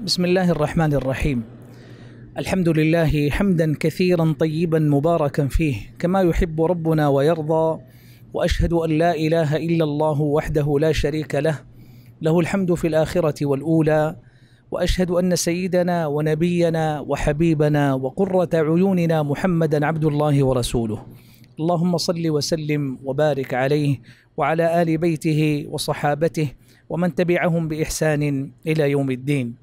بسم الله الرحمن الرحيم الحمد لله حمدا كثيرا طيبا مباركا فيه كما يحب ربنا ويرضى واشهد ان لا اله الا الله وحده لا شريك له له الحمد في الاخره والاولى واشهد ان سيدنا ونبينا وحبيبنا وقره عيوننا محمدا عبد الله ورسوله اللهم صل وسلم وبارك عليه وعلى ال بيته وصحابته ومن تبعهم باحسان الى يوم الدين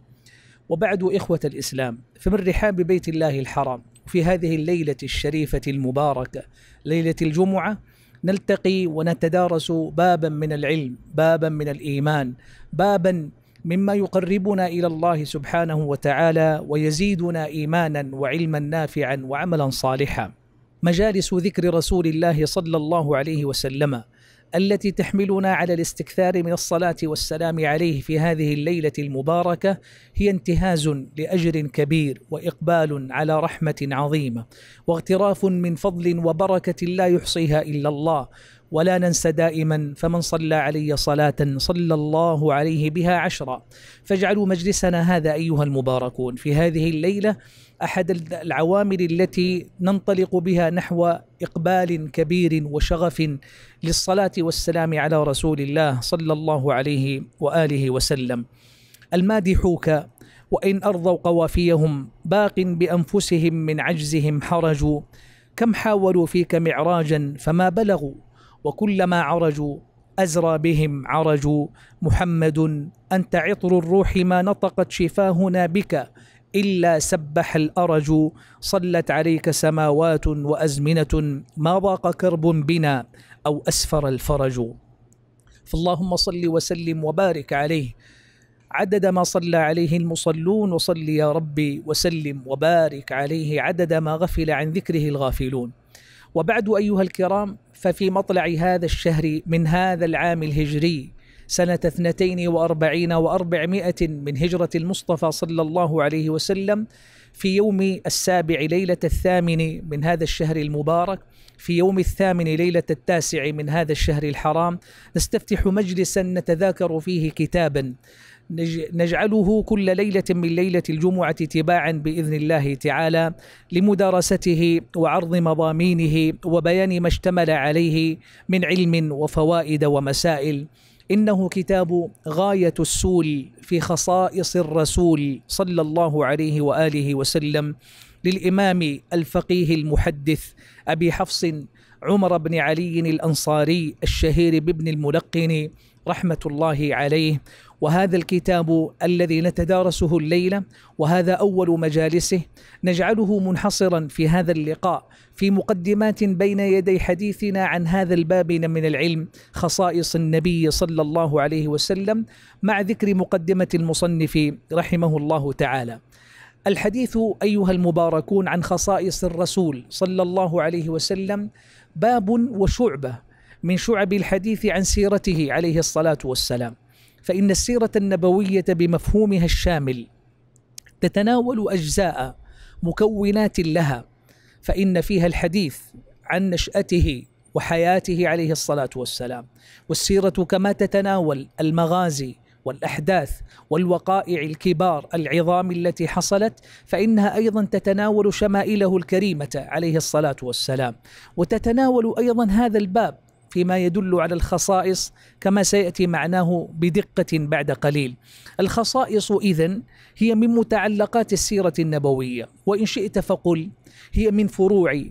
وبعد إخوة الإسلام فمن رحاب بيت الله الحرام في هذه الليلة الشريفة المباركة ليلة الجمعة نلتقي ونتدارس بابا من العلم بابا من الإيمان بابا مما يقربنا الى الله سبحانه وتعالى ويزيدنا ايمانا وعلما نافعا وعملا صالحا مجالس ذكر رسول الله صلى الله عليه وسلم التي تحملنا على الاستكثار من الصلاة والسلام عليه في هذه الليلة المباركة هي انتهاز لأجر كبير وإقبال على رحمة عظيمة واغتراف من فضل وبركة لا يحصيها إلا الله ولا ننسى دائما فمن صلى علي صلاة صلى الله عليه بها عشرا فاجعلوا مجلسنا هذا أيها المباركون في هذه الليلة احد العوامل التي ننطلق بها نحو اقبال كبير وشغف للصلاه والسلام على رسول الله صلى الله عليه واله وسلم المادحوك وان ارضوا قوافيهم باق بانفسهم من عجزهم حرج كم حاولوا فيك معراجا فما بلغوا وكلما عرجوا أزرى بهم عرج محمد أنت عطر الروح ما نطقت شفاهنا بك إلا سبح الأرج صلت عليك سماوات وأزمنة ما ضاق كرب بنا أو أسفر الفرج فاللهم صل وسلم وبارك عليه عدد ما صلى عليه المصلون وصل يا ربي وسلم وبارك عليه عدد ما غفل عن ذكره الغافلون وبعد أيها الكرام ففي مطلع هذا الشهر من هذا العام الهجري سنة 42 و400 من هجرة المصطفى صلى الله عليه وسلم في يوم السابع ليلة الثامن من هذا الشهر المبارك في يوم الثامن ليلة التاسع من هذا الشهر الحرام نستفتح مجلسا نتذاكر فيه كتابا نجعله كل ليلة من ليلة الجمعة تباعا بإذن الله تعالى لمدارسته وعرض مضامينه وبيان ما اشتمل عليه من علم وفوائد ومسائل انه كتاب غايه السول في خصائص الرسول صلى الله عليه واله وسلم للامام الفقيه المحدث ابي حفص عمر بن علي الانصاري الشهير بابن الملقن رحمه الله عليه وهذا الكتاب الذي نتدارسه الليله وهذا اول مجالسه نجعله منحصرا في هذا اللقاء في مقدمات بين يدي حديثنا عن هذا الباب من العلم خصائص النبي صلى الله عليه وسلم مع ذكر مقدمه المصنف رحمه الله تعالى. الحديث ايها المباركون عن خصائص الرسول صلى الله عليه وسلم باب وشعبه من شعب الحديث عن سيرته عليه الصلاه والسلام. فإن السيرة النبوية بمفهومها الشامل تتناول أجزاء مكونات لها فإن فيها الحديث عن نشأته وحياته عليه الصلاة والسلام والسيرة كما تتناول المغازي والأحداث والوقائع الكبار العظام التي حصلت فإنها أيضا تتناول شمائله الكريمة عليه الصلاة والسلام وتتناول أيضا هذا الباب فيما يدل على الخصائص كما سياتي معناه بدقه بعد قليل. الخصائص اذن هي من متعلقات السيره النبويه وان شئت فقل هي من فروع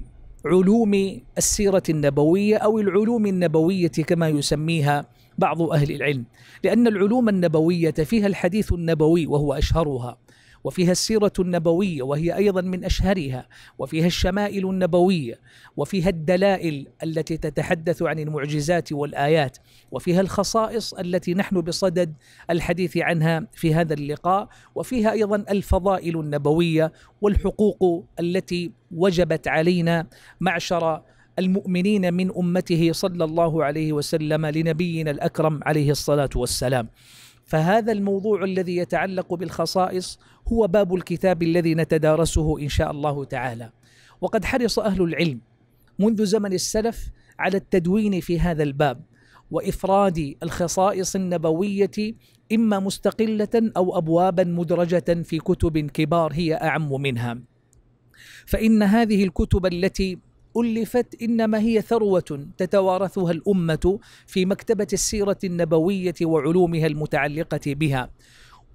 علوم السيره النبويه او العلوم النبويه كما يسميها بعض اهل العلم، لان العلوم النبويه فيها الحديث النبوي وهو اشهرها. وفيها السيرة النبوية وهي أيضا من أشهرها وفيها الشمائل النبوية وفيها الدلائل التي تتحدث عن المعجزات والآيات وفيها الخصائص التي نحن بصدد الحديث عنها في هذا اللقاء وفيها أيضا الفضائل النبوية والحقوق التي وجبت علينا معشر المؤمنين من امته صلى الله عليه وسلم لنبينا الاكرم عليه الصلاه والسلام. فهذا الموضوع الذي يتعلق بالخصائص هو باب الكتاب الذي نتدارسه ان شاء الله تعالى وقد حرص اهل العلم منذ زمن السلف على التدوين في هذا الباب وافراد الخصائص النبويه اما مستقله او ابوابا مدرجه في كتب كبار هي اعم منها فان هذه الكتب التي ألفت إنما هي ثروة تتوارثها الأمة في مكتبة السيرة النبوية وعلومها المتعلقة بها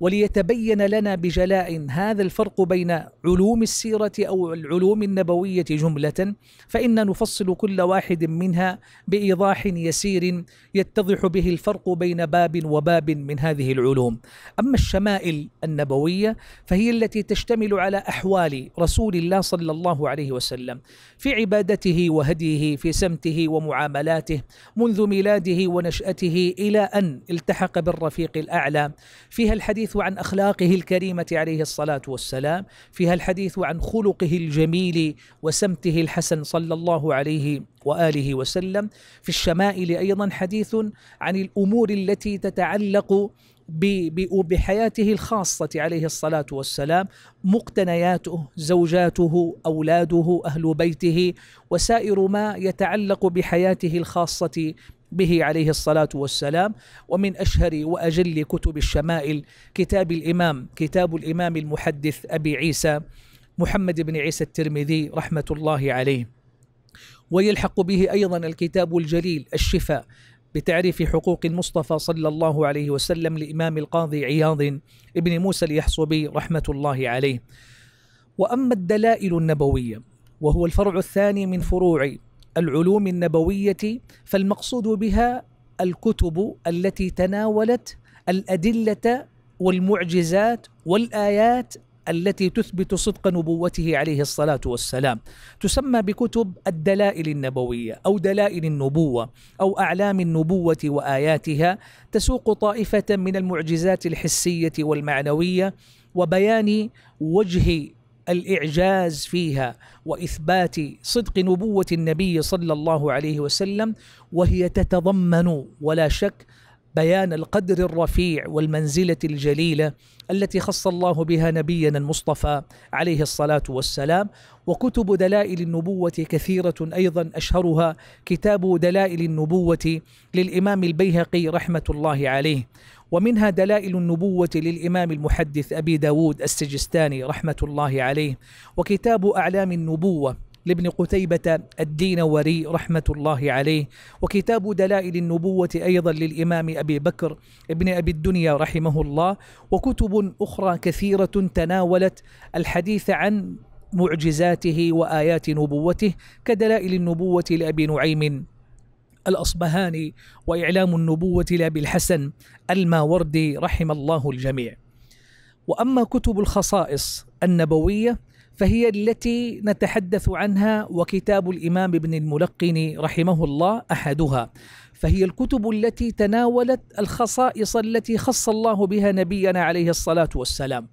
وليتبين لنا بجلاء هذا الفرق بين علوم السيرة أو العلوم النبوية جملة فإن نفصل كل واحد منها بإيضاح يسير يتضح به الفرق بين باب وباب من هذه العلوم أما الشمائل النبوية فهي التي تشتمل على أحوال رسول الله صلى الله عليه وسلم في عبادته وهديه في سمته ومعاملاته منذ ميلاده ونشأته إلى أن التحق بالرفيق الأعلى فيها الحديث الحديث عن اخلاقه الكريمه عليه الصلاه والسلام فيها الحديث عن خلقه الجميل وسمته الحسن صلى الله عليه واله وسلم في الشمائل ايضا حديث عن الامور التي تتعلق بحياته الخاصة عليه الصلاة والسلام مقتنياته زوجاته أولاده أهل بيته وسائر ما يتعلق بحياته الخاصة به عليه الصلاة والسلام ومن أشهر وأجل كتب الشمائل كتاب الإمام كتاب الإمام المحدث أبي عيسى محمد بن عيسى الترمذي رحمة الله عليه ويلحق به أيضا الكتاب الجليل الشفاء بتعريف حقوق المصطفى صلى الله عليه وسلم لإمام القاضي عياض ابن موسى اليحصبي رحمة الله عليه وأما الدلائل النبوية وهو الفرع الثاني من فروع العلوم النبويه فالمقصود بها الكتب التي تناولت الادله والمعجزات والايات التي تثبت صدق نبوته عليه الصلاه والسلام تسمى بكتب الدلائل النبويه او دلائل النبوه او اعلام النبوه واياتها تسوق طائفه من المعجزات الحسيه والمعنويه وبيان وجه الاعجاز فيها واثبات صدق نبوه النبي صلى الله عليه وسلم وهي تتضمن ولا شك بيان القدر الرفيع والمنزله الجليله التي خص الله بها نبينا المصطفى عليه الصلاه والسلام وكتب دلائل النبوه كثيره ايضا اشهرها كتاب دلائل النبوه للامام البيهقي رحمه الله عليه ومنها دلائل النبوة للإمام المحدث أبي داود السجستاني رحمة الله عليه وكتاب أعلام النبوة لابن قتيبة الدينوري رحمة الله عليه وكتاب دلائل النبوة أيضا للإمام أبي بكر ابن أبي الدنيا رحمه الله وكتب أخرى كثيرة تناولت الحديث عن معجزاته وآيات نبوته كدلائل النبوة لأبي نعيم الأصبهاني وإعلام النبوة لأبي الحسن الماوردي رحم الله الجميع وأما كتب الخصائص النبوية فهي التي نتحدث عنها وكتاب الامام ابن الملقن رحمه الله احدها فهي الكتب التي تناولت الخصائص التي خص الله بها نبينا عليه الصلاه والسلام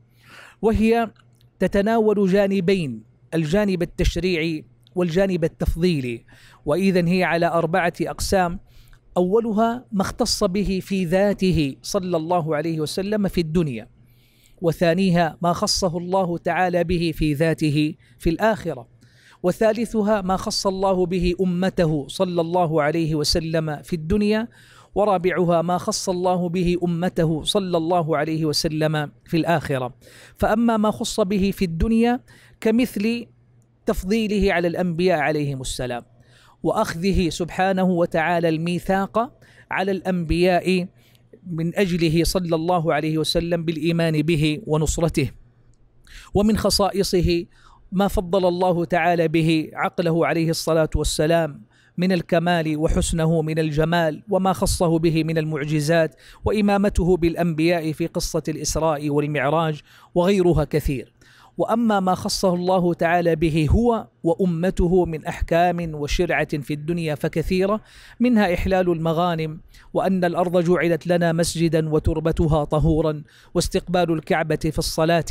وهي تتناول جانبين الجانب التشريعي والجانب التفضيلي واذا هي على اربعه اقسام اولها ما اختص به في ذاته صلى الله عليه وسلم في الدنيا وثانيها ما خصه الله تعالى به في ذاته في الآخرة وثالثها ما خص الله به أمته صلى الله عليه وسلم في الدنيا ورابعها ما خص الله به امته صلى الله عليه وسلم في الاخره فاما ما خص به في الدنيا كمثل تفضيله على الانبياء عليهم السلام واخذه سبحانه وتعالى الميثاق على الانبياء من اجله صلى الله عليه وسلم بالايمان به ونصرته ومن خصائصه ما فضل الله تعالى به عقله عليه الصلاه والسلام من الكمال وحسنه من الجمال وما خصه به من المعجزات وامامته بالانبياء في قصه الاسراء والمعراج وغيرها كثير واما ما خصه الله تعالى به هو وامته من احكام وشرعه في الدنيا فكثيره منها احلال المغانم وان الارض جعلت لنا مسجدا وتربتها طهورا واستقبال الكعبه في الصلاه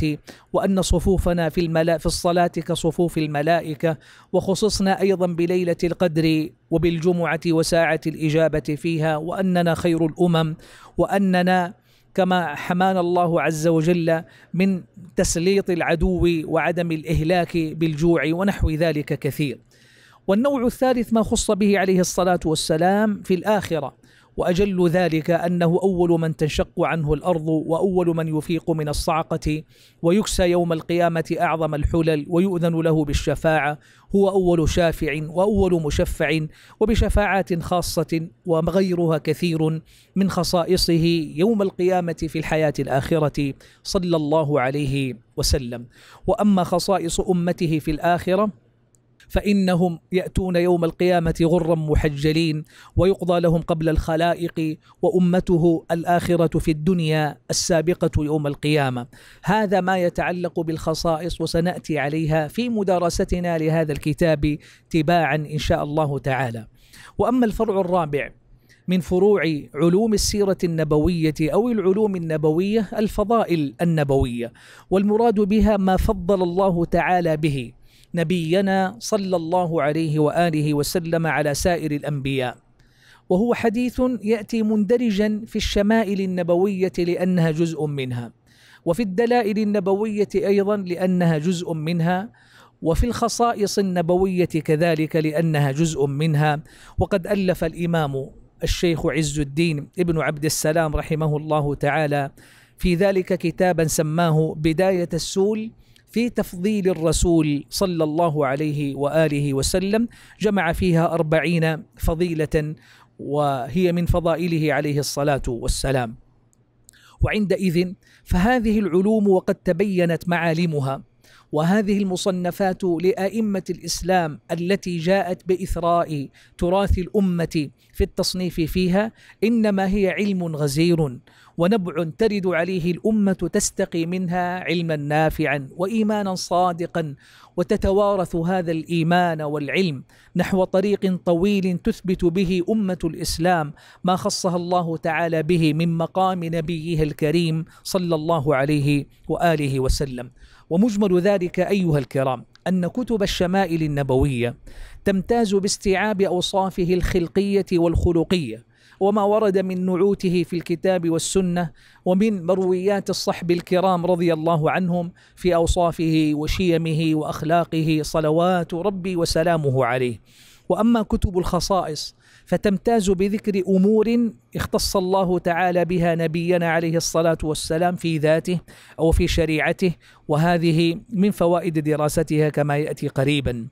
وان صفوفنا في الملا في الصلاه كصفوف الملائكه وخصصنا ايضا بليله القدر وبالجمعه وساعه الاجابه فيها واننا خير الامم واننا كما حمانا الله عز وجل من تسليط العدو وعدم الإهلاك بالجوع ونحو ذلك كثير والنوع الثالث ما خص به عليه الصلاة والسلام في الآخرة واجل ذلك انه اول من تنشق عنه الارض واول من يفيق من الصعقه ويكسى يوم القيامه اعظم الحلل ويؤذن له بالشفاعه هو اول شافع واول مشفع وبشفاعات خاصه وغيرها كثير من خصائصه يوم القيامه في الحياه الاخره صلى الله عليه وسلم واما خصائص امته في الاخره فإنهم يأتون يوم القيامة غرا محجلين ويقضى لهم قبل الخلائق وأمته الآخرة في الدنيا السابقة يوم القيامة هذا ما يتعلق بالخصائص وسنأتي عليها في مدارستنا لهذا الكتاب تباعا إن شاء الله تعالى وأما الفرع الرابع من فروع علوم السيرة النبوية أو العلوم النبوية الفضائل النبوية والمراد بها ما فضل الله تعالى به نبينا صلى الله عليه واله وسلم على سائر الانبياء وهو حديث ياتي مندرجا في الشمائل النبويه لانها جزء منها وفي الدلائل النبويه ايضا لانها جزء منها وفي الخصائص النبويه كذلك لانها جزء منها وقد الف الامام الشيخ عز الدين ابن عبد السلام رحمه الله تعالى في ذلك كتابا سماه بدايه السول في تفضيل الرسول صلى الله عليه وآله وسلم جمع فيها أربعين فضيلة وهي من فضائله عليه الصلاة والسلام وعندئذ فهذه العلوم وقد تبينت معالمها وهذه المصنفات لأئمة الإسلام التي جاءت بإثراء تراث الأمة في التصنيف فيها إنما هي علم غزير ونبع ترد عليه الأمة تستقي منها علما نافعا وإيمانا صادقا وتتوارث هذا الإيمان والعلم نحو طريق طويل تثبت به أمة الإسلام ما خصها الله تعالى به من مقام نبيه الكريم صلى الله عليه وآله وسلم ومجمل ذلك أيها الكرام أن كتب الشمائل النبوية تمتاز باستيعاب أوصافه الخلقية والخلقية وما ورد من نعوته في الكتاب والسنة ومن مرويات الصحب الكرام رضي الله عنهم في أوصافه وشيمه وأخلاقه صلوات ربي وسلامه عليه وأما كتب الخصائص فتمتاز بذكر امور اختص الله تعالى بها نبينا عليه الصلاه والسلام في ذاته او في شريعته وهذه من فوائد دراستها كما ياتي قريبا.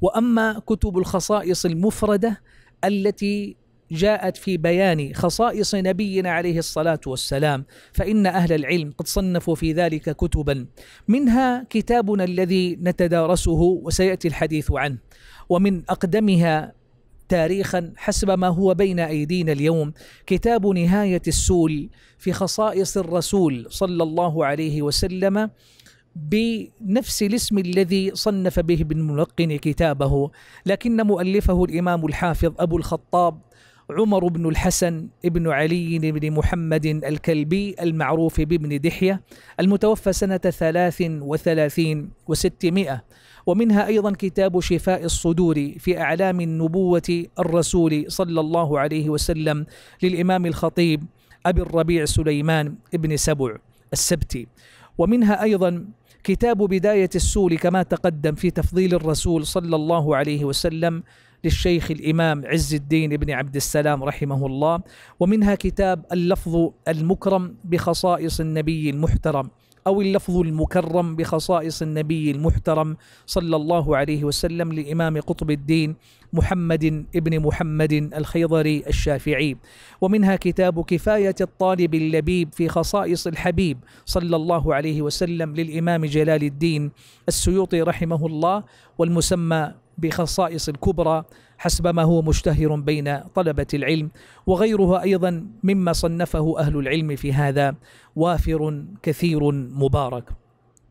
واما كتب الخصائص المفرده التي جاءت في بيان خصائص نبينا عليه الصلاة والسلام فإن أهل العلم قد صنفوا في ذلك كتبا منها كتابنا الذي نتدارسه وسيأتي الحديث عنه ومن أقدمها تاريخا حسب ما هو بين ايدينا اليوم كتاب نهايه السول في خصائص الرسول صلى الله عليه وسلم بنفس الاسم الذي صنف به ابن ملقن كتابه لكن مؤلفه الامام الحافظ ابو الخطاب عمر بن الحسن بن علي بن محمد الكلبي المعروف بابن دحية المتوفى سنة ثلاث وثلاثين وستمائة ومنها أيضا كتاب شفاء الصدور في أعلام النبوة الرسول صلى الله عليه وسلم للإمام الخطيب أبي الربيع سليمان ابن سبع السبتي ومنها أيضا كتاب بداية السول كما تقدم في تفضيل الرسول صلى الله عليه وسلم للشيخ الإمام عز الدين بن عبد السلام رحمه الله ومنها كتاب اللفظ المكرم بخصائص النبي المحترم أو اللفظ المكرم بخصائص النبي المحترم صلى الله عليه وسلم لإمام قطب الدين محمد ابن محمد الخيضري الشافعي ومنها كتاب كفاية الطالب اللبيب في خصائص الحبيب صلى الله عليه وسلم للإمام جلال الدين السيوطي رحمه الله والمسمى بخصائص الكبرى حسب ما هو مشتهر بين طلبة العلم وغيرها أيضا مما صنفه أهل العلم في هذا وافر كثير مبارك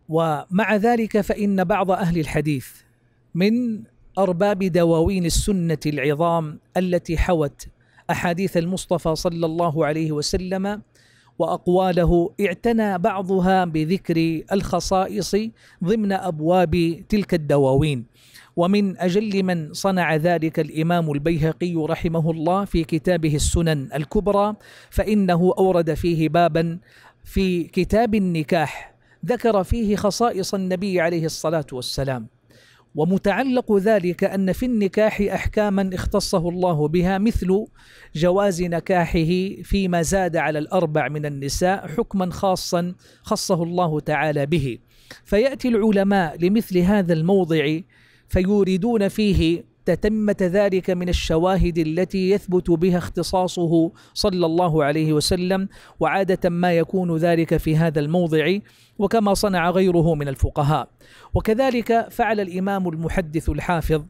ومع ذلك فإن بعض أهل الحديث من أرباب دواوين السنة العظام التي حوت أحاديث المصطفى صلى الله عليه وسلم واقواله اعتنى بعضها بذكر الخصائص ضمن ابواب تلك الدواوين ومن أجل من صنع ذلك الإمام البيهقي رحمه الله في كتابه السنن الكبرى فإنه أورد فيه بابا في كتاب النكاح ذكر فيه خصائص النبي عليه الصلاة والسلام ومتعلق ذلك أن في النكاح أحكاما اختصه الله بها مثل جواز نكاحه فيما زاد على الأربع من النساء حكما خاصا خصه الله تعالى به فيأتي العلماء لمثل هذا الموضع فيوردون فيه تتمة ذلك من الشواهد التي يثبت بها اختصاصه صلى الله عليه وسلم وعادة ما يكون ذلك في هذا الموضع وكما صنع غيره من الفقهاء وكذلك فعل الإمام المحدث الحافظ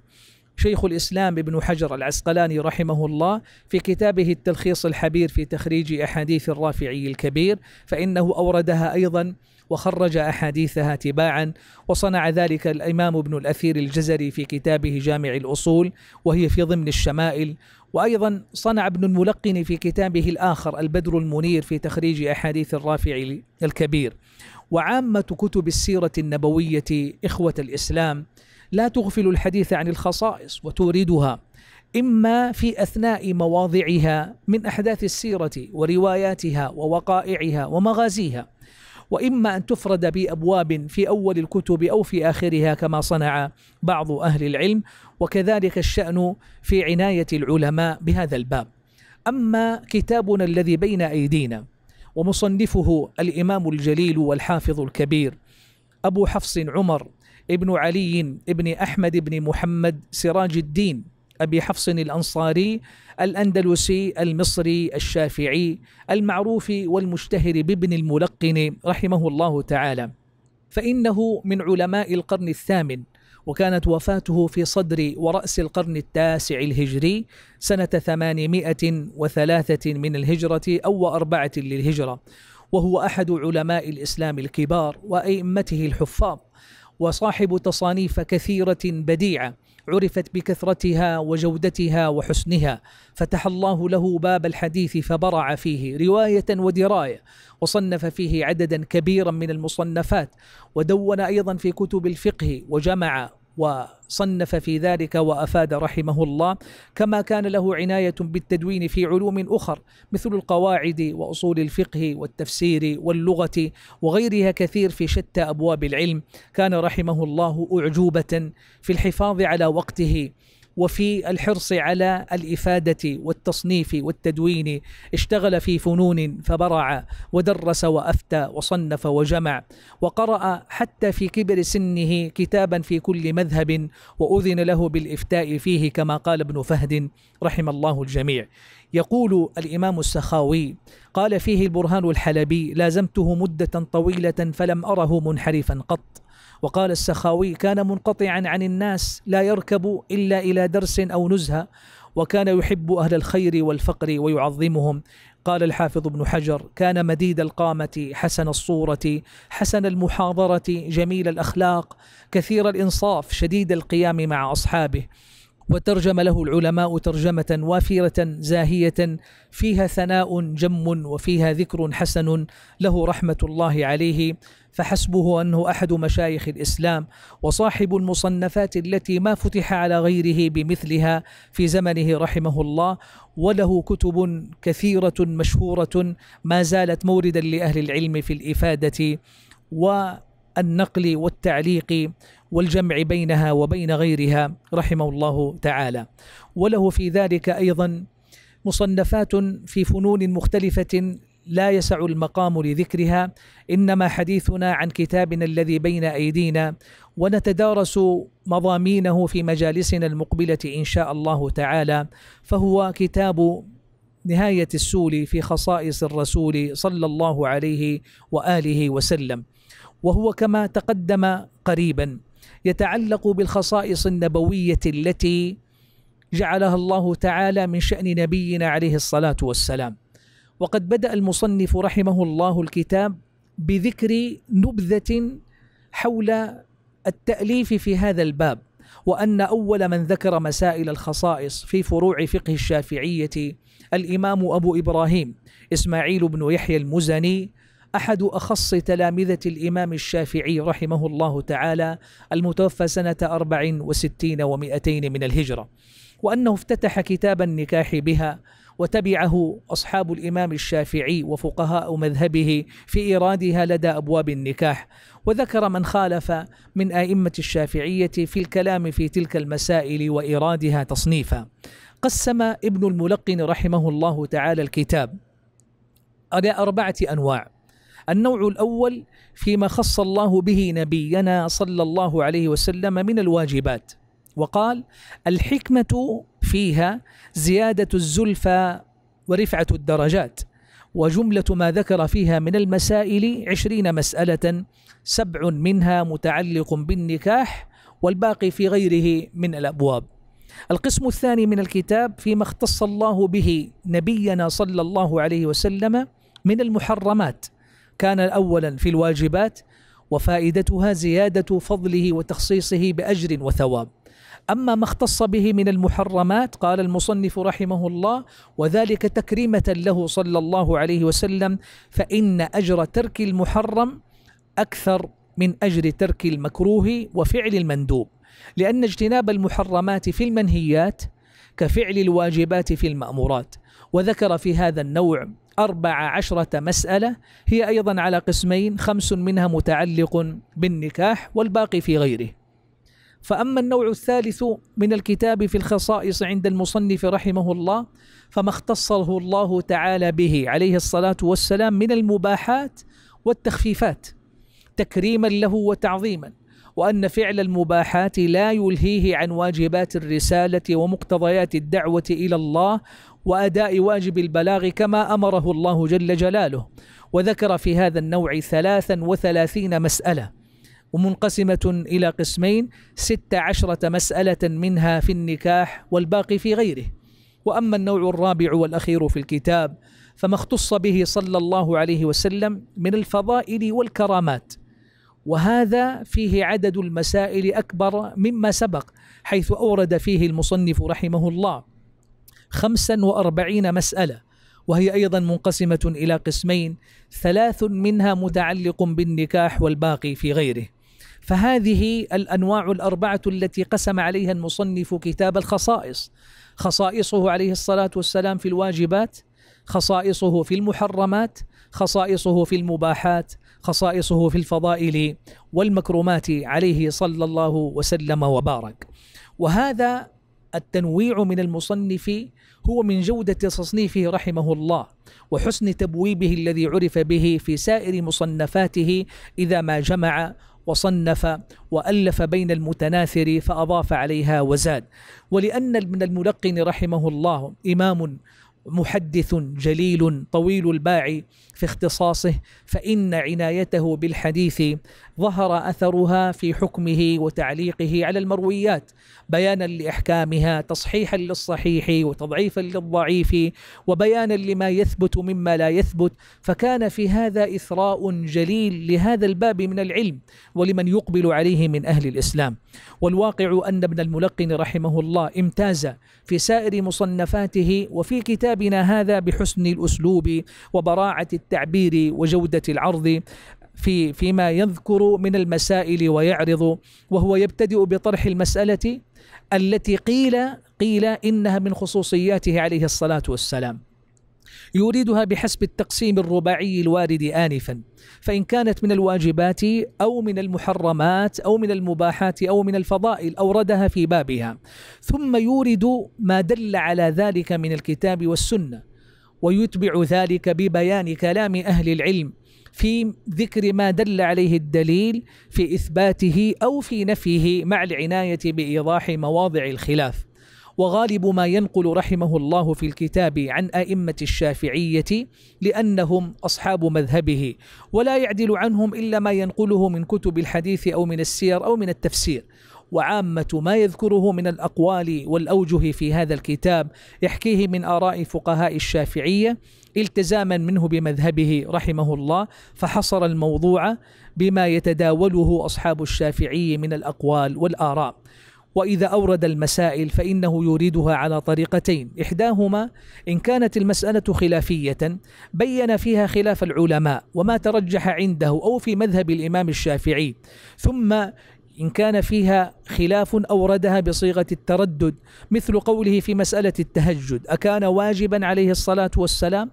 شيخ الإسلام ابن حجر العسقلاني رحمه الله في كتابه التلخيص الحبير في تخريج أحاديث الرافعي الكبير فإنه أوردها أيضا وخرج أحاديثها تباعا وصنع ذلك الإمام ابن الأثير الجزري في كتابه جامع الأصول وهي في ضمن الشمائل وأيضا صنع ابن الملقن في كتابه الآخر البدر المنير في تخريج أحاديث الرافع الكبير وعامة كتب السيرة النبوية إخوة الإسلام لا تغفل الحديث عن الخصائص وتوردها إما في أثناء مواضعها من أحداث السيرة ورواياتها ووقائعها ومغازيها وإما أن تفرد بأبواب في أول الكتب أو في آخرها كما صنع بعض أهل العلم وكذلك الشأن في عناية العلماء بهذا الباب أما كتابنا الذي بين أيدينا ومصنفه الإمام الجليل والحافظ الكبير أبو حفص عمر ابن علي ابن أحمد بن محمد سراج الدين أبي حفص الأنصاري الأندلسي المصري الشافعي المعروف والمشتهر بابن الملقن رحمه الله تعالى فإنه من علماء القرن الثامن وكانت وفاته في صدر ورأس القرن التاسع الهجري سنة 803 من الهجرة أو أربعة للهجرة وهو أحد علماء الإسلام الكبار وأئمته الحفاظ وصاحب تصانيف كثيرة بديعة عرفت بكثرتها وجودتها وحسنها فتح الله له باب الحديث فبرع فيه روايه ودرايه وصنف فيه عددا كبيرا من المصنفات ودون ايضا في كتب الفقه وجمع وصنف في ذلك وافاد رحمه الله كما كان له عنايه بالتدوين في علوم اخر مثل القواعد واصول الفقه والتفسير واللغه وغيرها كثير في شتى ابواب العلم كان رحمه الله اعجوبه في الحفاظ على وقته وفي الحرص على الإفادة والتصنيف والتدوين اشتغل في فنون فبرع ودرس وأفتى وصنف وجمع وقرأ حتى في كبر سنه كتابا في كل مذهب وأذن له بالإفتاء فيه كما قال ابن فهد رحم الله الجميع يقول الإمام السخاوي قال فيه البرهان الحلبي لازمته مدة طويلة فلم أره منحرفا قط وقال السخاوي كان منقطعا عن الناس لا يركب إلا إلى درس أو نزهة وكان يحب أهل الخير والفقر ويعظمهم قال الحافظ ابن حجر كان مديد القامة حسن الصورة حسن المحاضرة جميل الأخلاق كثير الإنصاف شديد القيام مع أصحابه وترجم له العلماء ترجمة وافرة زاهية فيها ثناء جم وفيها ذكر حسن له رحمة الله عليه فحسبه أنه أحد مشايخ الإسلام وصاحب المصنفات التي ما فتح على غيره بمثلها في زمنه رحمه الله وله كتب كثيرة مشهورة ما زالت موردا لأهل العلم في الإفادة والنقل والتعليق والجمع بينها وبين غيرها رحمه الله تعالى وله في ذلك أيضا مصنفات في فنون مختلفة لا يسع المقام لذكرها انما حديثنا عن كتابنا الذي بين ايدينا ونتدارس مضامينه في مجالسنا المقبله ان شاء الله تعالى فهو كتاب نهايه السول في خصائص الرسول صلى الله عليه واله وسلم وهو كما تقدم قريبا يتعلق بالخصائص النبويه التي جعلها الله تعالى من شان نبينا عليه الصلاه والسلام وقد بدا المصنف رحمه الله الكتاب بذكر نبذه حول التاليف في هذا الباب وان اول من ذكر مسائل الخصائص في فروع فقه الشافعيه الامام ابو ابراهيم اسماعيل بن يحيى المزني أحد أخص تلامذة الإمام الشافعي رحمه الله تعالى المتوفى سنة 64 و200 من الهجرة وأنه افتتح كتاب النكاح بها وتبعه أصحاب الإمام الشافعي وفقهاء مذهبه في إيرادها لدى أبواب النكاح وذكر من خالف من أئمة الشافعية في الكلام في تلك المسائل وإيرادها تصنيفا قسم ابن الملقن رحمه الله تعالى الكتاب إلى أربعة أنواع النوع الأول فيما خص الله به نبينا صلى الله عليه وسلم من الواجبات وقال الحكمة فيها زيادة الزلفى ورفعة الدرجات وجملة ما ذكر فيها من المسائل عشرين مسألة سبع منها متعلق بالنكاح والباقي في غيره من الأبواب القسم الثاني من الكتاب فيما اختص الله به نبينا صلى الله عليه وسلم من المحرمات كان أولا في الواجبات وفائدتها زيادة فضله وتخصيصه بأجر وثواب أما ما اختص به من المحرمات قال المصنف رحمه الله وذلك تكريمة له صلى الله عليه وسلم فإن أجر ترك المحرم أكثر من أجر ترك المكروه وفعل المندوب لأن اجتناب المحرمات في المنهيات كفعل الواجبات في المأمورات وذكر في هذا النوع أربع عشرة مسألة هي أيضا على قسمين خمس منها متعلق بالنكاح والباقي في غيره فأما النوع الثالث من الكتاب في الخصائص عند المصنف رحمه الله فما اختصه الله تعالى به عليه الصلاة والسلام من المباحات والتخفيفات تكريما له وتعظيما وأن فعل المباحات لا يلهيه عن واجبات الرسالة ومقتضيات الدعوة إلى الله وأداء واجب البلاغ كما أمره الله جل جلاله وذكر في هذا النوع ثلاثا وثلاثين مسألة ومنقسمة إلى قسمين ست عشرة مسألة منها في النكاح والباقي في غيره وأما النوع الرابع والأخير في الكتاب فما اختص به صلى الله عليه وسلم من الفضائل والكرامات وهذا فيه عدد المسائل أكبر مما سبق حيث أورد فيه المصنف رحمه الله 45 مسألة وهي أيضا منقسمة إلى قسمين ثلاث منها متعلق بالنكاح والباقي في غيره فهذه الأنواع الأربعة التي قسم عليها المصنف كتاب الخصائص خصائصه عليه الصلاة والسلام في الواجبات خصائصه في المحرمات خصائصه في المباحات خصائصه في الفضائل والمكرمات عليه صلى الله وسلم وبارك وهذا التنويع من المصنف هو من جودة تصنيفه رحمه الله وحسن تبويبه الذي عرف به في سائر مصنفاته إذا ما جمع وصنف وألف بين المتناثر فأضاف عليها وزاد ولأن من الملقن رحمه الله إمام محدث جليل طويل الباع في اختصاصه فإن عنايته بالحديث ظهر اثرها في حكمه وتعليقه على المرويات بيانا لاحكامها تصحيحا للصحيح وتضعيفا للضعيف وبيانا لما يثبت مما لا يثبت فكان في هذا اثراء جليل لهذا الباب من العلم ولمن يقبل عليه من اهل الاسلام والواقع ان ابن الملقن رحمه الله امتاز في سائر مصنفاته وفي كتابنا هذا بحسن الاسلوب وبراعه التعبير وجوده العرض في فيما يذكر من المسائل ويعرض وهو يبتدئ بطرح المسألة التي قيل قيل إنها من خصوصياته عليه الصلاة والسلام يريدها بحسب التقسيم الرباعي الوارد آنفا فإن كانت من الواجبات أو من المحرمات أو من المباحات أو من الفضائل أوردها في بابها ثم يورد ما دل على ذلك من الكتاب والسنة ويتبع ذلك ببيان كلام أهل العلم في ذكر ما دل عليه الدليل في إثباته أو في نفيه مع العناية بإيضاح مواضع الخلاف وغالب ما ينقل رحمه الله في الكتاب عن أئمة الشافعية لأنهم أصحاب مذهبه ولا يعدل عنهم إلا ما ينقله من كتب الحديث أو من السير أو من التفسير وعامة ما يذكره من الأقوال والأوجه في هذا الكتاب يحكيه من آراء فقهاء الشافعية التزاما منه بمذهبه رحمه الله فحصر الموضوع بما يتداوله أصحاب الشافعي من الأقوال والآراء وإذا أورد المسائل فإنه يريدها على طريقتين إحداهما إن كانت المسألة خلافية بين فيها خلاف العلماء وما ترجح عنده أو في مذهب الإمام الشافعي ثم إن كان فيها خلاف أوردها بصيغة التردد مثل قوله في مسألة التهجد أكان واجبا عليه الصلاة والسلام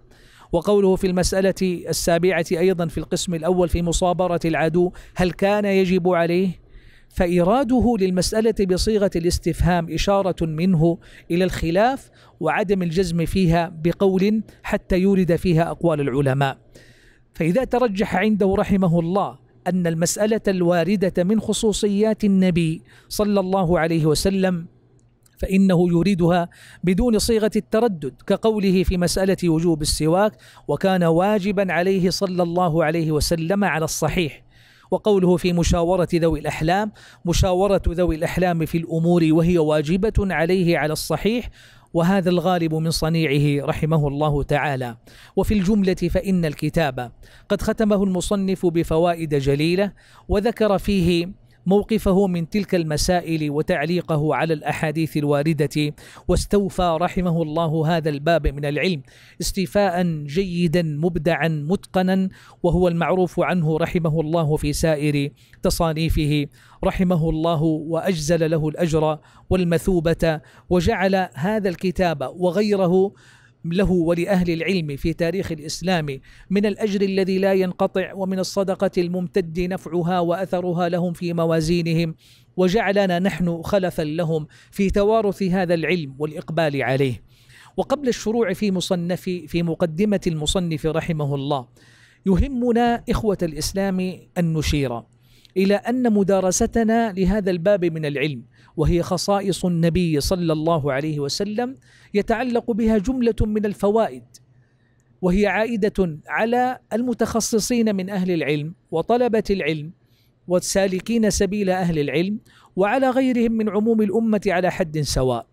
وقوله في المسألة السابعة أيضا في القسم الأول في مصابرة العدو هل كان يجب عليه فإراده للمسألة بصيغة الاستفهام إشارة منه إلى الخلاف وعدم الجزم فيها بقول حتى يورد فيها أقوال العلماء فإذا ترجح عنده رحمه الله أن المسألة الواردة من خصوصيات النبي صلى الله عليه وسلم فإنه يريدها بدون صيغة التردد كقوله في مسألة وجوب السواك وكان واجبا عليه صلى الله عليه وسلم على الصحيح وقوله في مشاورة ذوي الأحلام مشاورة ذوي الأحلام في الأمور وهي واجبة عليه على الصحيح وهذا الغالب من صنيعه رحمه الله تعالى وفي الجملة فإن الكتاب قد ختمه المصنف بفوائد جليلة وذكر فيه موقفه من تلك المسائل وتعليقه على الأحاديث الواردة واستوفى رحمه الله هذا الباب من العلم استيفاء جيدا مبدعا متقنا وهو المعروف عنه رحمه الله في سائر تصانيفه رحمه الله وأجزل له الأجر والمثوبة وجعل هذا الكتاب وغيره له ولاهل العلم في تاريخ الاسلام من الاجر الذي لا ينقطع ومن الصدقه الممتد نفعها واثرها لهم في موازينهم وجعلنا نحن خلفا لهم في توارث هذا العلم والاقبال عليه وقبل الشروع في مصنف في مقدمه المصنف رحمه الله يهمنا اخوه الاسلام ان نشير الى ان مدارستنا لهذا الباب من العلم وهي خصائص النبي صلى الله عليه وسلم يتعلق بها جمله من الفوائد وهي عائده على المتخصصين من اهل العلم وطلبه العلم والسالكين سبيل اهل العلم وعلى غيرهم من عموم الامه على حد سواء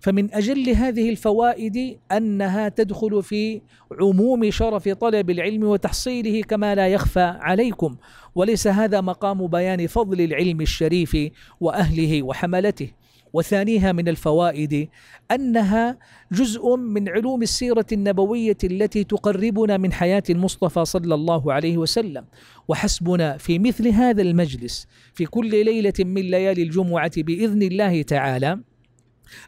فمن اجل هذه الفوائد انها تدخل في عموم شرف طلب العلم وتحصيله كما لا يخفى عليكم وليس هذا مقام بيان فضل العلم الشريف واهله وحملته وثانيها من الفوائد انها جزء من علوم السيره النبويه التي تقربنا من حياه المصطفى صلى الله عليه وسلم وحسبنا في مثل هذا المجلس في كل ليله من ليالي الجمعه باذن الله تعالى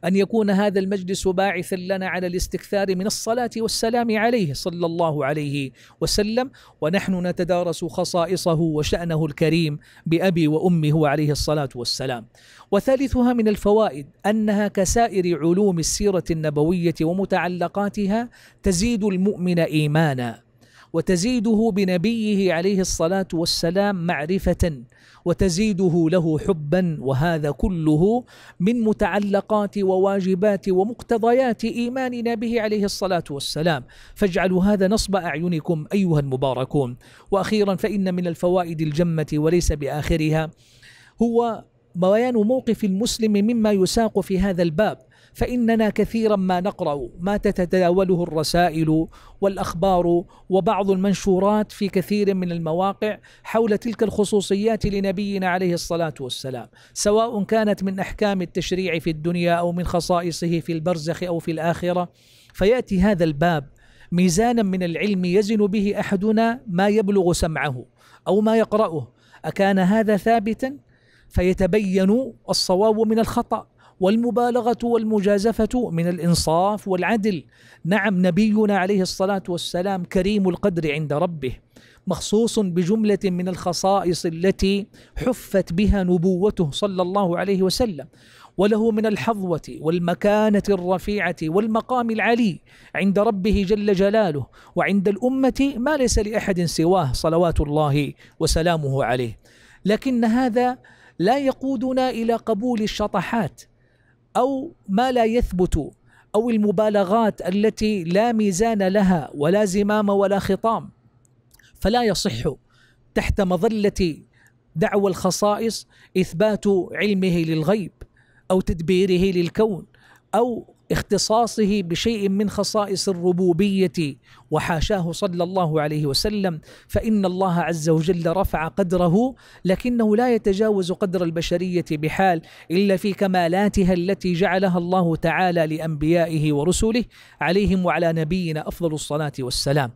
أن يكون هذا المجلس باعثا لنا على الاستكثار من الصلاة والسلام عليه صلى الله عليه وسلم ونحن نتدارس خصائصه وشأنه الكريم بأبي وأمه عليه الصلاة والسلام وثالثها من الفوائد أنها كسائر علوم السيرة النبوية ومتعلقاتها تزيد المؤمن إيمانا وتزيده بنبيه عليه الصلاة والسلام معرفة وتزيده له حبا وهذا كله من متعلقات وواجبات ومقتضيات إيماننا به عليه الصلاة والسلام فاجعلوا هذا نصب أعينكم أيها المباركون وأخيرا فإن من الفوائد الجمة وليس بآخرها هو بيان موقف المسلم مما يساق في هذا الباب فإننا كثيرا ما نقرأ ما تتداوله الرسائل والأخبار وبعض المنشورات في كثير من المواقع حول تلك الخصوصيات لنبينا عليه الصلاة والسلام سواء كانت من أحكام التشريع في الدنيا أو من خصائصه في البرزخ أو في الآخرة فيأتي هذا الباب ميزانا من العلم يزن به أحدنا ما يبلغ سمعه أو ما يقرأه أكان هذا ثابتا فيتبين الصواب من الخطأ والمبالغه والمجازفه من الانصاف والعدل نعم نبينا عليه الصلاه والسلام كريم القدر عند ربه مخصوص بجمله من الخصائص التي حفت بها نبوته صلى الله عليه وسلم وله من الحظوة والمكانة الرفيعة والمقام العلي عند ربه جل جلاله وعند الأمة ما ليس لأحد سواه صلوات الله وسلامه عليه لكن هذا لا يقودنا إلى قبول الشطحات او ما لا يثبت او المبالغات التي لا ميزان لها ولا زمام ولا خطام فلا يصح تحت مظله دعوى الخصائص اثبات علمه للغيب او تدبيره للكون او اختصاصه بشيء من خصائص الربوبيه وحاشاه صلى الله عليه وسلم فان الله عز وجل رفع قدره لكنه لا يتجاوز قدر البشريه بحال الا في كمالاتها التي جعلها الله تعالى لانبيائه ورسله عليهم وعلى نبينا افضل الصلاه والسلام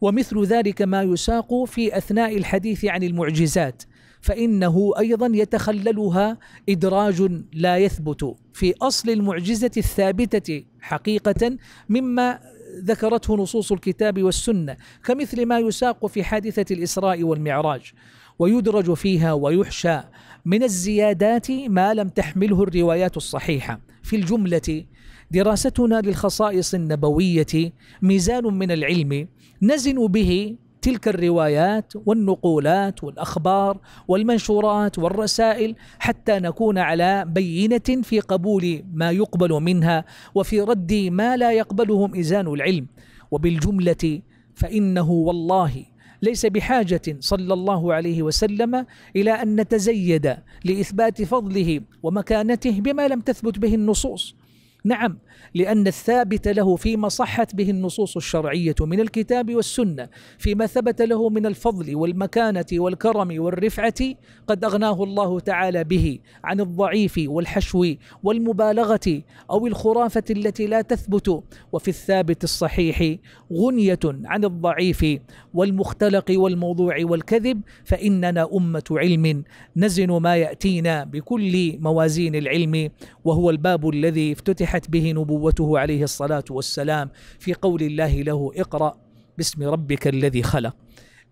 ومثل ذلك ما يساق في اثناء الحديث عن المعجزات فإنه أيضا يتخللها إدراج لا يثبت في أصل المعجزة الثابتة حقيقة مما ذكرته نصوص الكتاب والسنة كمثل ما يساق في حادثة الإسراء والمعراج ويدرج فيها ويحشى من الزيادات ما لم تحمله الروايات الصحيحة في الجملة دراستنا للخصائص النبوية ميزان من العلم نزن به تلك الروايات والنقولات والاخبار والمنشورات والرسائل حتى نكون على بينه في قبول ما يقبل منها وفي رد ما لا يقبله ميزان العلم وبالجمله فانه والله ليس بحاجة صلى الله عليه وسلم إلى أن نتزيد لإثبات فضله ومكانته بما لم تثبت به النصوص نعم لأن الثابت له فيما صحت به النصوص الشرعية من الكتاب والسنة فيما ثبت له من الفضل والمكانة والكرم والرفعة قد أغناه الله تعالى به عن الضعيف والحشو والمبالغة أو الخرافة التي لا تثبت وفي الثابت الصحيح غنية عن الضعيف والمختلق والموضوع والكذب فإننا أمة علم نزن ما يأتينا بكل موازين العلم وهو الباب الذي افتتحت به نبوة نبوته عليه الصلاة والسلام في قول الله له اقرأ باسم ربك الذي خلق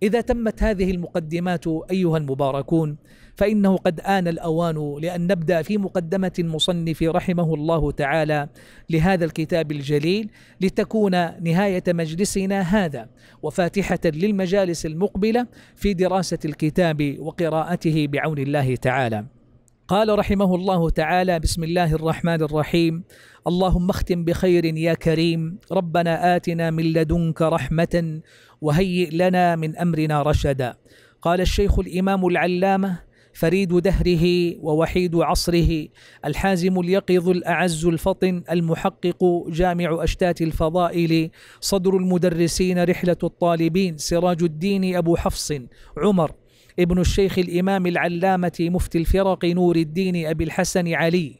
إذا تمت هذه المقدمات أيها المباركون فإنه قد آن الأوان لأن نبدأ في مقدمة المصنف رحمه الله تعالى لهذا الكتاب الجليل لتكون نهاية مجلسنا هذا وفاتحة للمجالس المقبلة في دراسة الكتاب وقراءته بعون الله تعالى قال رحمه الله تعالى بسم الله الرحمن الرحيم اللهم اختم بخير يا كريم ربنا آتنا من لدنك رحمة وهيئ لنا من أمرنا رشدا قال الشيخ الإمام العلامة فريد دهره ووحيد عصره الحازم اليقظ الأعز الفطن المحقق جامع أشتات الفضائل صدر المدرسين رحلة الطالبين سراج الدين أبو حفص عمر ابن الشيخ الإمام العلامة مفتي الفرق نور الدين أبي الحسن علي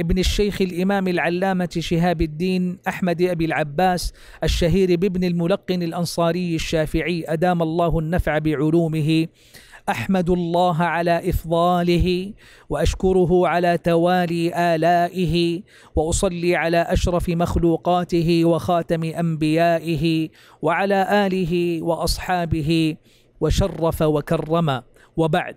ابن الشيخ الإمام العلامة شهاب الدين أحمد أبي العباس الشهير بابن الملقن الأنصاري الشافعي أدام الله النفع بعلومه احمد الله على افضاله واشكره على توالي الائه واصلي على اشرف مخلوقاته وخاتم انبيائه وعلى اله واصحابه وشرف وكرم وبعد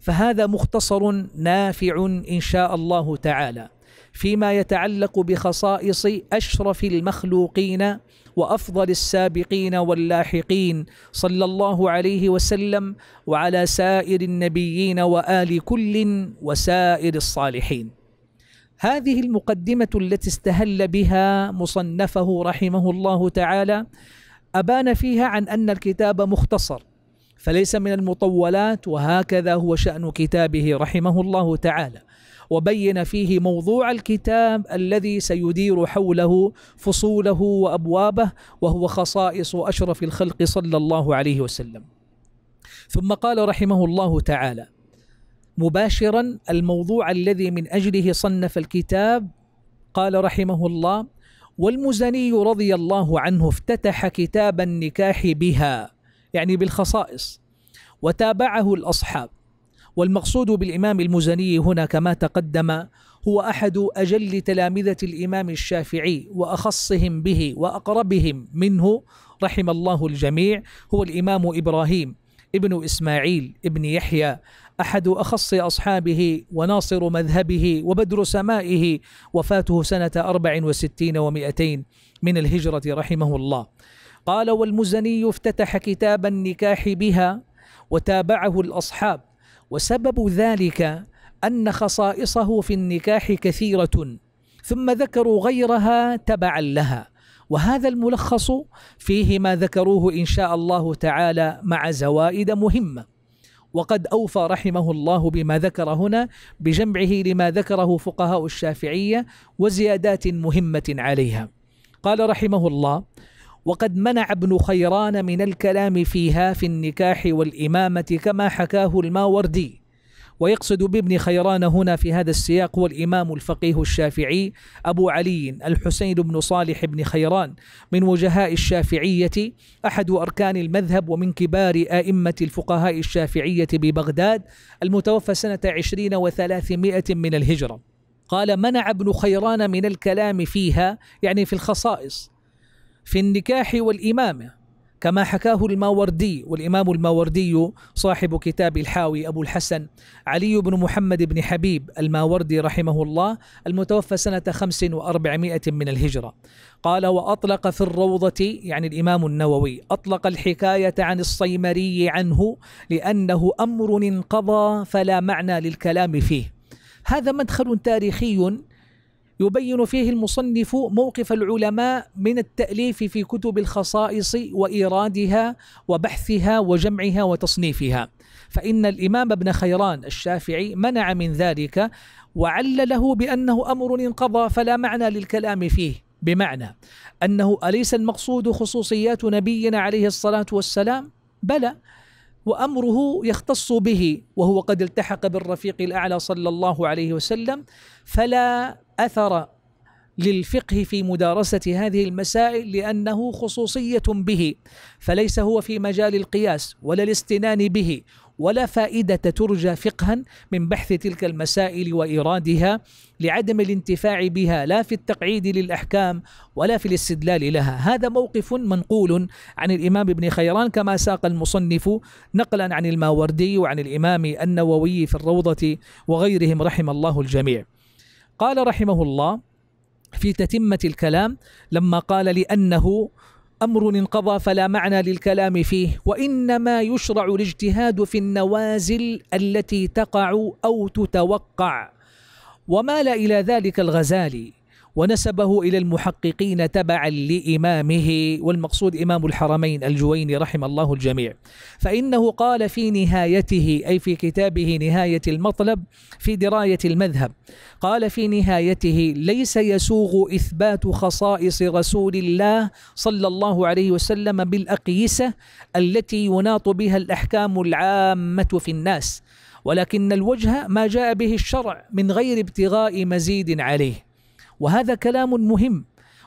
فهذا مختصر نافع ان شاء الله تعالى فيما يتعلق بخصائص اشرف المخلوقين وافضل السابقين واللاحقين صلى الله عليه وسلم وعلى سائر النبيين وال كل وسائر الصالحين هذه المقدمه التي استهل بها مصنفه رحمه الله تعالى ابان فيها عن ان الكتاب مختصر فليس من المطولات وهكذا هو شأن كتابه رحمه الله تعالى وبين فيه موضوع الكتاب الذي سيدير حوله فصوله وابوابه وهو خصائص اشرف الخلق صلى الله عليه وسلم. ثم قال رحمه الله تعالى: مباشرا الموضوع الذي من اجله صنف الكتاب قال رحمه الله: والمزني رضي الله عنه افتتح كتاب النكاح بها يعني بالخصائص وتابعه الأصحاب والمقصود بالإمام المزني هنا كما تقدم هو أحد أجل تلامذة الإمام الشافعي وأخصهم به وأقربهم منه رحم الله الجميع هو الإمام إبراهيم ابن إسماعيل ابن يحيى احد اخص اصحابه وناصر مذهبه وبدر سمائه وفاته سنه 64 و200 من الهجره رحمه الله قال والمزني افتتح كتاب النكاح بها وتابعه الاصحاب وسبب ذلك ان خصائصه في النكاح كثيره ثم ذكروا غيرها تبعا لها وهذا الملخص فيه ما ذكروه ان شاء الله تعالى مع زوائد مهمه وقد أوفى رحمه الله بما ذكر هنا بجمعه لما ذكره فقهاء الشافعية وزيادات مهمة عليها قال رحمه الله وقد منع ابن خيران من الكلام فيها في النكاح والإمامة كما حكاه الماوردي ويقصد بابن خيران هنا في هذا السياق هو الإمام الفقيه الشافعي أبو علي الحسين بن صالح بن خيران من وجهاء الشافعية أحد أركان المذهب ومن كبار آئمة الفقهاء الشافعية ببغداد المتوفى سنة عشرين وثلاثمائة من الهجرة قال منع ابن خيران من الكلام فيها يعني في الخصائص في النكاح والإمامة كما حكاه الماوردي والإمام الماوردي صاحب كتاب الحاوي أبو الحسن علي بن محمد بن حبيب الماوردي رحمه الله المتوفى سنة خمس وأربعمائة من الهجرة قال وأطلق في الروضة يعني الإمام النووي أطلق الحكاية عن الصيمري عنه لأنه أمر انقضى فلا معنى للكلام فيه هذا مدخل تاريخي يبين فيه المصنف موقف العلماء من التأليف في كتب الخصائص وإيرادها وبحثها وجمعها وتصنيفها فإن الإمام ابن خيران الشافعي منع من ذلك وعلله بأنه أمر انقضى فلا معنى للكلام فيه بمعنى أنه أليس المقصود خصوصيات نبينا عليه الصلاة والسلام؟ بلى وامره يختص به وهو قد التحق بالرفيق الاعلى صلى الله عليه وسلم فلا اثر للفقه في مدارسه هذه المسائل لانه خصوصيه به فليس هو في مجال القياس ولا الاستنان به ولا فائدة ترجى فقها من بحث تلك المسائل وإيرادها لعدم الانتفاع بها لا في التقعيد للأحكام ولا في الاستدلال لها هذا موقف منقول عن الإمام ابن خيران كما ساق المصنف نقلا عن الماوردي وعن الإمام النووي في الروضة وغيرهم رحم الله الجميع قال رحمه الله في تتمة الكلام لما قال لأنه امر انقضى فلا معنى للكلام فيه وانما يشرع الاجتهاد في النوازل التي تقع او تتوقع ومال الى ذلك الغزالي ونسبه إلى المحققين تبعا لإمامه والمقصود إمام الحرمين الجويني رحم الله الجميع فإنه قال في نهايته أي في كتابه نهاية المطلب في دراية المذهب قال في نهايته ليس يسوغ إثبات خصائص رسول الله صلى الله عليه وسلم بالأقيسة التي يناط بها الأحكام العامة في الناس ولكن الوجه ما جاء به الشرع من غير ابتغاء مزيد عليه وهذا كلام مهم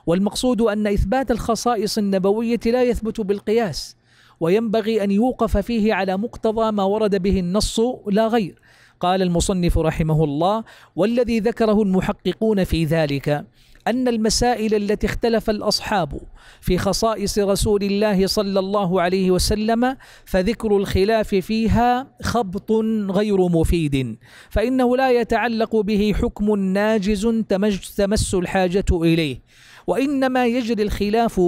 والمقصود ان اثبات الخصائص النبويه لا يثبت بالقياس وينبغي ان يوقف فيه على مقتضى ما ورد به النص لا غير قال المصنف رحمه الله والذي ذكره المحققون في ذلك أن المسائل التي اختلف الأصحاب في خصائص رسول الله صلى الله عليه وسلم فذكر الخلاف فيها خبط غير مفيد فإنه لا يتعلق به حكم ناجز تمس الحاجة إليه وإنما يجري الخلاف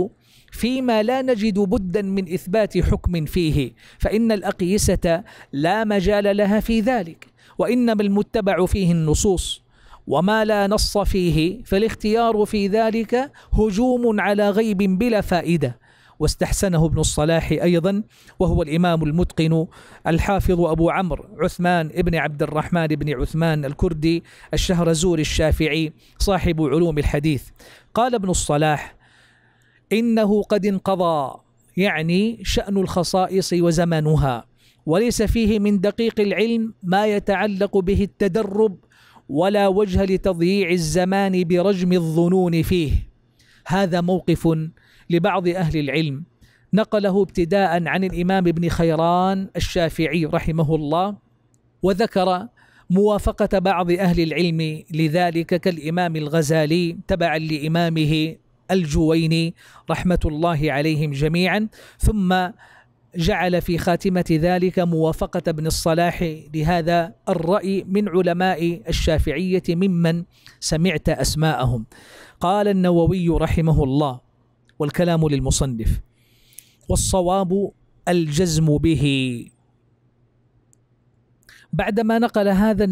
فيما لا نجد بدا من إثبات حكم فيه فإن الأقيسة لا مجال لها في ذلك وإنما المتبع فيه النصوص وما لا نص فيه فالاختيار في ذلك هجوم على غيب بلا فائده واستحسنه ابن الصلاح أيضا وهو الإمام المتقن الحافظ أبو عمرو عثمان ابن عبد الرحمن بن عثمان الكردي الشهرزور الشافعي صاحب علوم الحديث قال ابن الصلاح إنه قد انقضى يعني شأن الخصائص وزمنها وليس فيه من دقيق العلم ما يتعلق به التدرب ولا وجه لتضييع الزمان برجم الظنون فيه هذا موقف لبعض اهل العلم نقله ابتداء عن الامام ابن خيران الشافعي رحمه الله وذكر موافقه بعض اهل العلم لذلك كالامام الغزالي تبعا لامامه الجويني رحمه الله عليهم جميعا ثم جعل في خاتمة ذلك موافقة ابن الصلاح لهذا الرأي من علماء الشافعية ممن سمعت أسماءهم قال النووي رحمه الله والكلام للمصنف والصواب الجزم به بعدما نقل هذا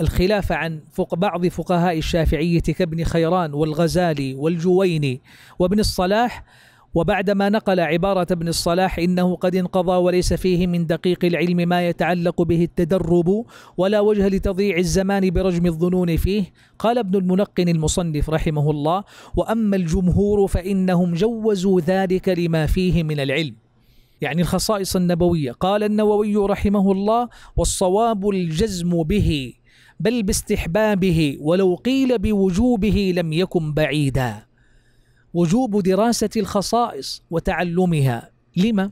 الخلاف عن فوق بعض فقهاء الشافعية كابن خيران والغزالي والجويني وابن الصلاح وبعدما نقل عبارة ابن الصلاح إنه قد انقضى وليس فيه من دقيق العلم ما يتعلق به التدرب ولا وجه لتضييع الزمان برجم الظنون فيه قال ابن الملقن المصنف رحمه الله وأما الجمهور فإنهم جوزوا ذلك لما فيه من العلم يعني الخصائص النبوية قال النووي رحمه الله والصواب الجزم به بل باستحبابه ولو قيل بوجوبه لم يكن بعيدا وجوب دراسة الخصائص وتعلمها لما؟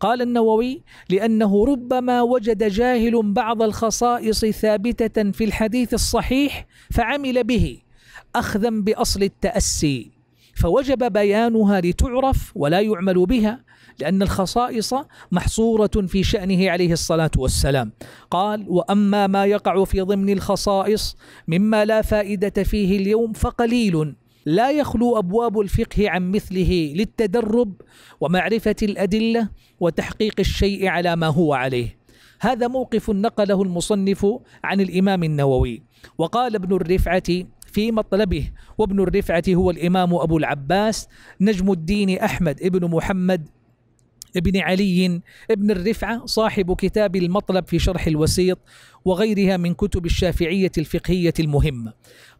قال النووي لأنه ربما وجد جاهل بعض الخصائص ثابتة في الحديث الصحيح فعمل به أخذا بأصل التأسي فوجب بيانها لتعرف ولا يعمل بها لأن الخصائص محصورة في شأنه عليه الصلاة والسلام قال وأما ما يقع في ضمن الخصائص مما لا فائدة فيه اليوم فقليل لا يخلو ابواب الفقه عن مثله للتدرب ومعرفه الادله وتحقيق الشيء على ما هو عليه هذا موقف نقله المصنف عن الامام النووي وقال ابن الرفعه في مطلبه وابن الرفعه هو الامام ابو العباس نجم الدين احمد ابن محمد ابن علي ابن الرفعة صاحب كتاب المطلب في شرح الوسيط وغيرها من كتب الشافعية الفقهية المهمة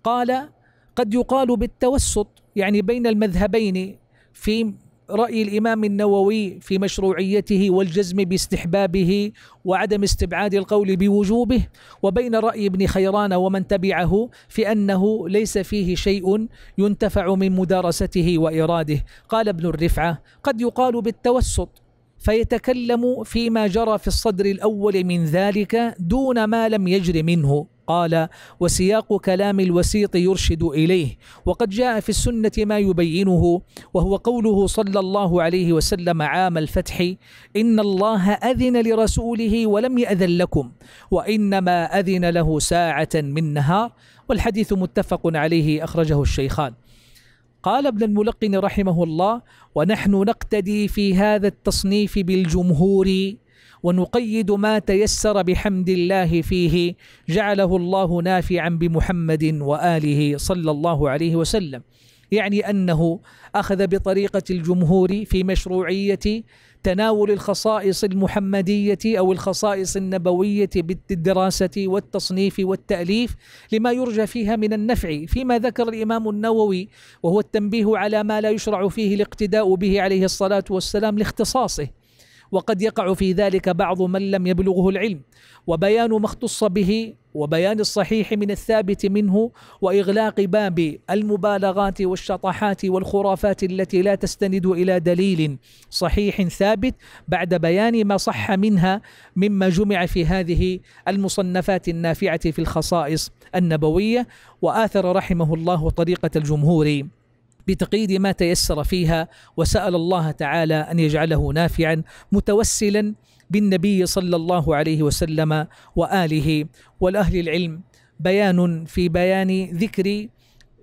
قال قد يقال بالتوسط يعني بين المذهبين في رأي الإمام النووي في مشروعيته والجزم باستحبابه وعدم استبعاد القول بوجوبه وبين رأي ابن خيران ومن تبعه في أنه ليس فيه شيء ينتفع من مدارسته وإراده قال ابن الرفعة قد يقال بالتوسط فيتكلم فيما جرى في الصدر الأول من ذلك دون ما لم يجر منه قال وسياق كلام الوسيط يرشد إليه وقد جاء في السنة ما يبينه وهو قوله صلى الله عليه وسلم عام الفتح إن الله أذن لرسوله ولم يأذن لكم وإنما أذن له ساعة من نهار والحديث متفق عليه أخرجه الشيخان قال ابن الملقن رحمه الله ونحن نقتدي في هذا التصنيف بالجمهور ونقيد ما تيسر بحمد الله فيه جعله الله نافعا بمحمد وآله صلى الله عليه وسلم يعني أنه أخذ بطريقة الجمهور في مشروعية تناول الخصائص المحمدية أو الخصائص النبوية بالدراسة والتصنيف والتأليف لما يرجى فيها من النفع فيما ذكر الإمام النووي وهو التنبيه على ما لا يشرع فيه الاقتداء به عليه الصلاة والسلام لاختصاصه وقد يقع في ذلك بعض من لم يبلغه العلم وبيان ما اختص به وبيان الصحيح من الثابت منه واغلاق باب المبالغات والشطحات والخرافات التي لا تستند الى دليل صحيح ثابت بعد بيان ما صح منها مما جمع في هذه المصنفات النافعه في الخصائص النبويه واثر رحمه الله طريقه الجمهور بتقييد ما تيسر فيها وسأل الله تعالى أن يجعله نافعا متوسلا بالنبي صلى الله عليه وسلم وآله والأهل العلم بيان في بيان ذكر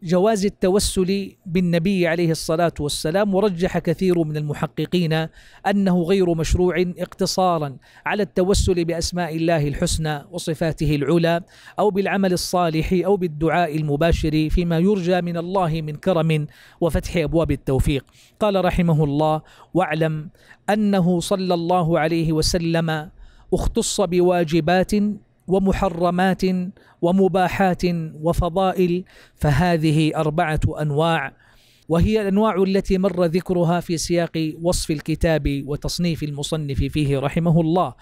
جواز التوسل بالنبي عليه الصلاه والسلام ورجح كثير من المحققين انه غير مشروع اقتصارا على التوسل باسماء الله الحسنى وصفاته العلى او بالعمل الصالح او بالدعاء المباشر فيما يرجى من الله من كرم وفتح ابواب التوفيق قال رحمه الله واعلم انه صلى الله عليه وسلم اختص بواجبات ومحرمات ومباحات وفضائل فهذه اربعه انواع وهي الانواع التي مر ذكرها في سياق وصف الكتاب وتصنيف المصنف فيه رحمه الله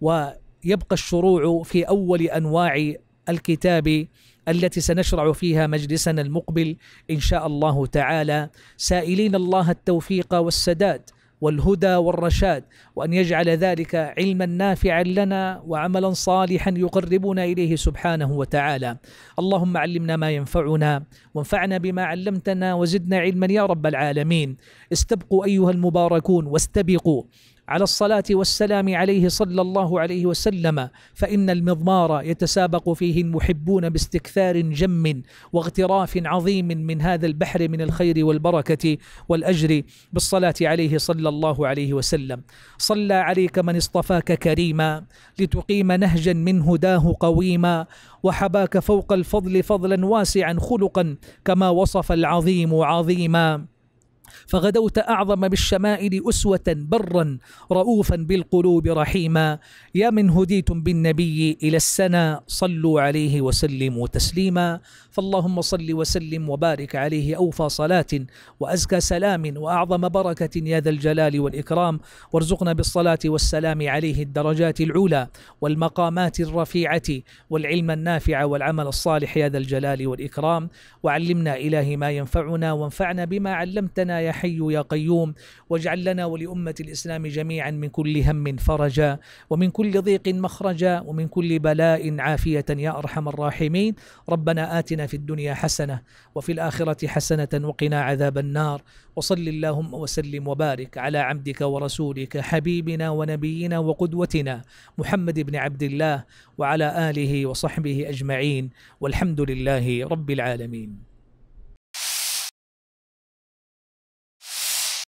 ويبقى الشروع في اول انواع الكتاب التي سنشرع فيها مجلسنا المقبل ان شاء الله تعالى سائلين الله التوفيق والسداد والهدى والرشاد وان يجعل ذلك علما نافعا لنا وعملا صالحا يقربنا اليه سبحانه وتعالى اللهم علمنا ما ينفعنا وانفعنا بما علمتنا وزدنا علما يا رب العالمين استبقوا ايها المباركون واستبقوا على الصلاة والسلام عليه صلى الله عليه وسلم فإن المضمار يتسابق فيه المحبون باستكثار جم واغتراف عظيم من هذا البحر من الخير والبركة والأجر بالصلاة عليه صلى الله عليه وسلم صلى عليك من اصطفاك كريما لتقيم نهجا من هداه قويما وحباك فوق الفضل فضلا واسعا خلقا كما وصف العظيم عظيما فغدوت أعظم بالشمائل أسوة برا رؤوفا بالقلوب رحيما يا من هديتم بالنبي إلى السنة صلوا عليه وسلموا تسليما فاللهم صل وسلم وبارك عليه أوفى صلاة وأزكى سلام وأعظم بركة يا ذا الجلال والإكرام وارزقنا بالصلاة والسلام عليه الدرجات العلى والمقامات الرفيعة والعلم النافع والعمل الصالح يا ذا الجلال والإكرام وعلمنا إلهي ما ينفعنا وانفعنا بما علمتنا يا حي يا قيوم واجعل لنا ولأمة الإسلام جميعا من كل هم فرجا ومن كل ضيق مخرجا ومن كل بلاء عافية يا أرحم الراحمين ربنا آتنا آتنا في الدنيا حسنة وفي الآخرة حسنة وقنا عذاب النار وصل اللهم وسلم وبارك على عبدك ورسولك حبيبنا ونبينا وقدوتنا محمد بن عبد الله وعلى آله وصحبه أجمعين والحمد لله رب العالمين